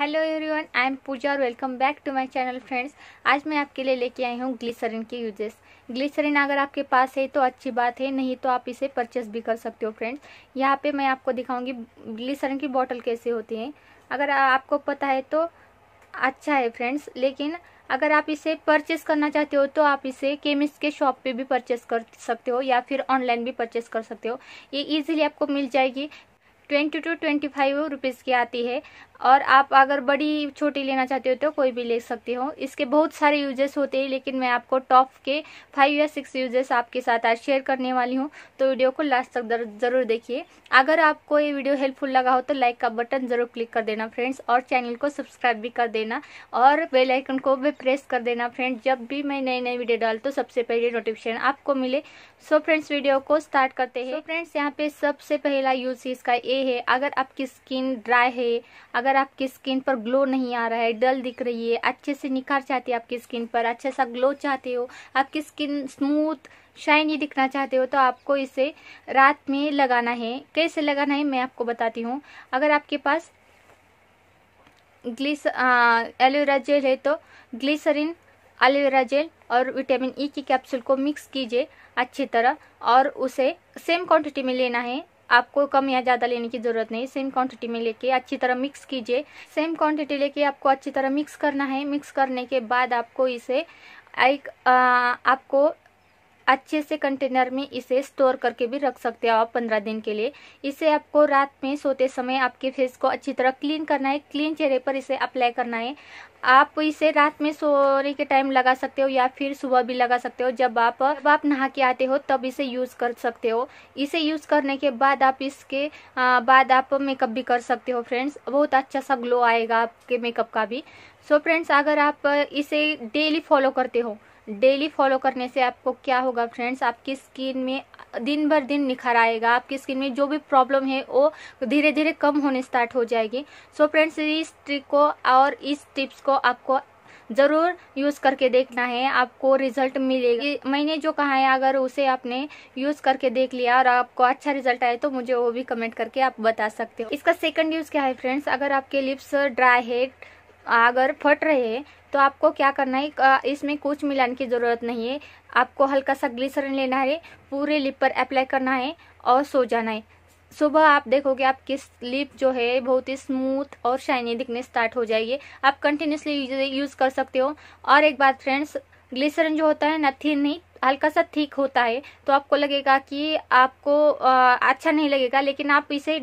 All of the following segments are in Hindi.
hello everyone I am Pooja और welcome back to my channel friends आज मैं आपके लिए लेके आई हूँ ग्लिसरीन के यूजेस ग्लिसरीन अगर आपके पास है तो अच्छी बात है नहीं तो आप इसे परचेस भी कर सकते हो फ्रेंड्स यहाँ पे मैं आपको दिखाऊंगी ग्लिसरीन की बॉटल कैसे होती है अगर आपको पता है तो अच्छा है फ्रेंड्स लेकिन अगर आप इसे परचेस करना चाहते हो तो आप इसे केमिस्ट के शॉप पे भी परचेस कर सकते हो या फिर ऑनलाइन भी परचेस कर सकते हो ये इजीली आपको मिल जाएगी twenty two twenty five rupees की आती है और आप अगर बड़ी छोटी लेना चाहते हो तो कोई भी ले सकते हो इसके बहुत सारे यूजेस होते हैं लेकिन मैं आपको टॉप के फाइव या सिक्स यूजेस आपके साथ आज शेयर करने वाली हूँ तो वीडियो को लास्ट तक ज़रूर देखिए अगर आपको ये वीडियो हेल्पफुल लगा हो तो लाइक का बटन ज़रूर क्लिक कर देना फ्रेंड्स और चैनल को सब्सक्राइब भी कर देना और बेलाइकन को भी प्रेस कर देना फ्रेंड्स जब भी मैं नई नई वीडियो डाल तो सबसे पहले नोटिफिकेशन आपको मिले सो फ्रेंड्स वीडियो को स्टार्ट करते हैं फ्रेंड्स यहाँ पे सबसे पहला यूज इसका ए है अगर आपकी स्किन ड्राई है अगर आपकी स्किन पर ग्लो नहीं आ रहा है डल दिख रही है अच्छे से निखार चाहती है आपकी स्किन पर अच्छा सा ग्लो चाहते हो आपकी स्किन स्मूथ शाइनी दिखना चाहते हो तो आपको इसे रात में लगाना है कैसे लगाना है मैं आपको बताती हूँ अगर आपके पास ग्लिस एलोवेरा जेल है तो ग्लिसरीन एलोवेरा जेल और विटामिन ई e की कैप्सूल को मिक्स कीजिए अच्छी तरह और उसे सेम क्वांटिटी में लेना है आपको कम या ज़्यादा लेने की ज़रूरत नहीं सेम क्वांटिटी में लेके अच्छी तरह मिक्स कीजिए सेम क्वांटिटी लेके आपको अच्छी तरह मिक्स करना है मिक्स करने के बाद आपको इसे एक आपको अच्छे से कंटेनर में इसे स्टोर करके भी रख सकते हो आप पंद्रह दिन के लिए इसे आपको रात में सोते समय आपके फेस को अच्छी तरह क्लीन करना है क्लीन चेहरे पर इसे अप्लाई करना है आप इसे रात में सोने के टाइम लगा सकते हो या फिर सुबह भी लगा सकते हो जब आप जब आप नहा के आते हो तब इसे यूज़ कर सकते हो इसे यूज़ करने के बाद आप इसके आ, बाद आप मेकअप भी कर सकते हो फ्रेंड्स बहुत अच्छा सा ग्लो आएगा आपके मेकअप का भी सो so फ्रेंड्स अगर आप इसे डेली फॉलो करते हो डेली फॉलो करने से आपको क्या होगा फ्रेंड्स आपकी स्किन में दिन भर दिन निखर आएगा आपकी स्किन में जो भी प्रॉब्लम है वो धीरे धीरे कम होने स्टार्ट हो जाएगी सो so फ्रेंड्स इस ट्रिक को और इस टिप्स को आपको ज़रूर यूज़ करके देखना है आपको रिजल्ट मिलेगी मैंने जो कहा है अगर उसे आपने यूज़ करके देख लिया और आपको अच्छा रिजल्ट आए तो मुझे वो भी कमेंट करके आप बता सकते हो इसका सेकंड यूज़ क्या है फ्रेंड्स अगर आपके लिप्स ड्राई है अगर फट रहे हैं तो आपको क्या करना है इसमें कुछ मिलाने की ज़रूरत नहीं है आपको हल्का सा ग्लिसरिन लेना है पूरे लिप पर अप्लाई करना है और सो जाना है सुबह आप देखोगे आपकी लिप जो है बहुत ही स्मूथ और शाइनी दिखने स्टार्ट हो जाएगी आप कंटिन्यूसली यूज़ कर सकते हो और एक बात फ्रेंड्स ग्लिसरिन जो होता है ना थिन नहीं हल्का सा ठीक होता है तो आपको लगेगा कि आपको आ, अच्छा नहीं लगेगा लेकिन आप इसे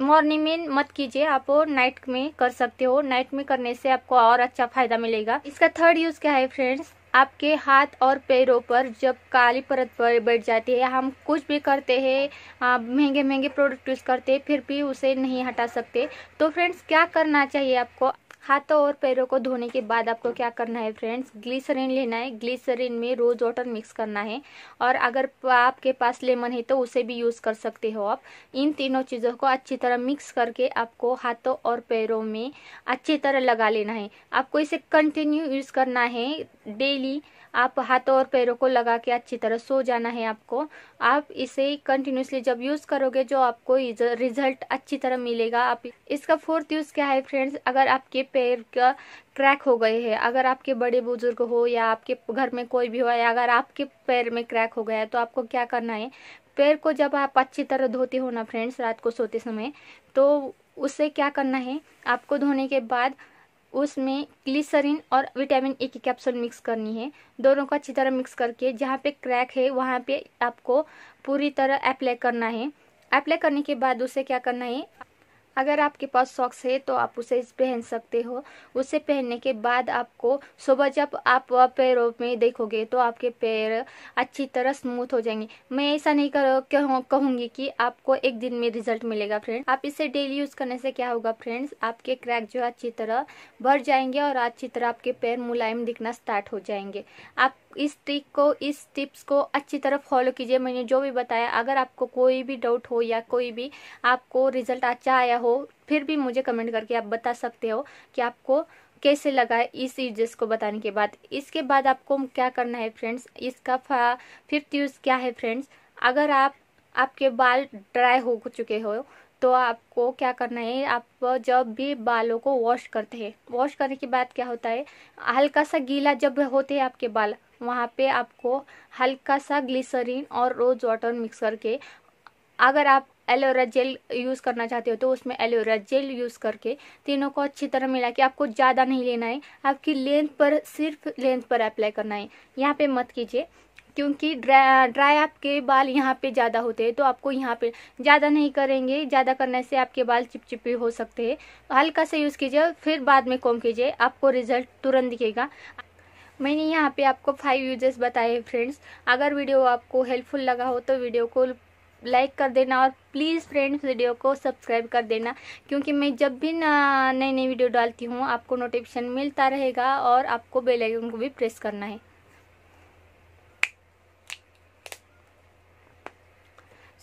मॉर्निंग में मत कीजिए आप नाइट में कर सकते हो नाइट में करने से आपको और अच्छा फायदा मिलेगा इसका थर्ड यूज क्या है फ्रेंड्स आपके हाथ और पैरों पर जब काली परत पर बैठ जाती है हम कुछ भी करते हैं महंगे महंगे प्रोडक्ट यूज़ करते हैं फिर भी उसे नहीं हटा सकते तो फ्रेंड्स क्या करना चाहिए आपको हाथों और पैरों को धोने के बाद आपको क्या करना है फ्रेंड्स ग्लिसरीन लेना है ग्लिसरीन में रोज वाटर मिक्स करना है और अगर आपके पास लेमन है तो उसे भी यूज़ कर सकते हो आप इन तीनों चीज़ों को अच्छी तरह मिक्स करके आपको हाथों और पैरों में अच्छी तरह लगा लेना है आपको इसे कंटिन्यू यूज़ करना है डेली आप हाथों और पैरों को लगा के अच्छी तरह सो जाना है आपको आप इसे कंटिन्यूसली जब यूज़ करोगे जो आपको रिजल्ट अच्छी तरह मिलेगा आप इसका फोर्थ यूज़ क्या है फ्रेंड्स अगर आपके पैर का क्रैक हो गए हैं अगर आपके बड़े बुजुर्ग हो या आपके घर में कोई भी हो या अगर आपके पैर में क्रैक हो गया है तो आपको क्या करना है पैर को जब आप अच्छी तरह धोते हो ना फ्रेंड्स रात को सोते समय तो उससे क्या करना है आपको धोने के बाद उसमें ग्लिसरीन और विटामिन ए की कैप्सूल मिक्स करनी है दोनों को अच्छी तरह मिक्स करके जहाँ पे क्रैक है वहाँ पे आपको पूरी तरह अप्लाई करना है अप्लाई करने के बाद उसे क्या करना है अगर आपके पास सॉक्स है तो आप उसे पहन सकते हो उसे पहनने के बाद आपको सुबह जब आप पैरों में देखोगे तो आपके पैर अच्छी तरह स्मूथ हो जाएंगे मैं ऐसा नहीं कर कहूँगी कि आपको एक दिन में रिजल्ट मिलेगा फ्रेंड आप इसे डेली यूज़ करने से क्या होगा फ्रेंड्स आपके क्रैक जो है अच्छी तरह भर जाएंगे और अच्छी तरह आपके पैर मुलायम दिखना स्टार्ट हो जाएंगे आप इस ट्रिक को इस टिप्स को अच्छी तरह फॉलो कीजिए मैंने जो भी बताया अगर आपको कोई भी डाउट हो या कोई भी आपको रिजल्ट अच्छा आया हो फिर भी मुझे कमेंट करके आप बता सकते हो कि आपको कैसे लगा है इस यूजेस को बताने के बाद इसके बाद आपको क्या करना है फ्रेंड्स इसका फिफ्थ यूज़ क्या है फ्रेंड्स अगर आप आपके बाल ड्राई हो चुके हो तो आपको क्या करना है आप जब भी बालों को वॉश करते हैं वॉश करने के बाद क्या होता है हल्का सा गीला जब होते हैं आपके बाल वहाँ पे आपको हल्का सा ग्लिसरीन और रोज वाटर मिक्स करके अगर आप एलोवेरा जेल यूज़ करना चाहते हो तो उसमें एलोवेरा जेल यूज़ करके तीनों को अच्छी तरह मिला के आपको ज़्यादा नहीं लेना है आपकी लेंथ पर सिर्फ लेंथ पर अप्लाई करना है यहाँ पे मत कीजिए क्योंकि ड्राई ड्राई आपके बाल यहाँ पे ज़्यादा होते हैं तो आपको यहाँ पे ज़्यादा नहीं करेंगे ज़्यादा करने से आपके बाल चिपचिपे हो सकते हैं हल्का से यूज़ कीजिए फिर बाद में कॉम कीजिए आपको रिजल्ट तुरंत दिखेगा मैंने यहाँ पे आपको फाइव यूजेस बताए फ्रेंड्स अगर वीडियो आपको हेल्पफुल लगा हो तो वीडियो को लाइक कर देना और प्लीज़ फ्रेंड्स वीडियो को सब्सक्राइब कर देना क्योंकि मैं जब भी नई नई वीडियो डालती हूँ आपको नोटिफिकेशन मिलता रहेगा और आपको बेल आइकन को भी प्रेस करना है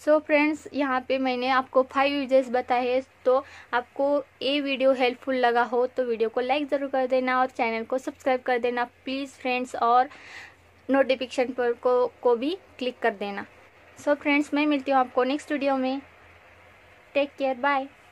सो फ्रेंड्स यहाँ पे मैंने आपको फाइव यूजेस बताए हैं दोस्तों आपको ये वीडियो हेल्पफुल लगा हो तो वीडियो को लाइक ज़रूर कर देना और चैनल को सब्सक्राइब कर देना प्लीज़ फ्रेंड्स और नोटिफिकेशन पर को, को भी क्लिक कर देना सो so, फ्रेंड्स मैं मिलती हूँ आपको नेक्स्ट वीडियो में टेक केयर बाय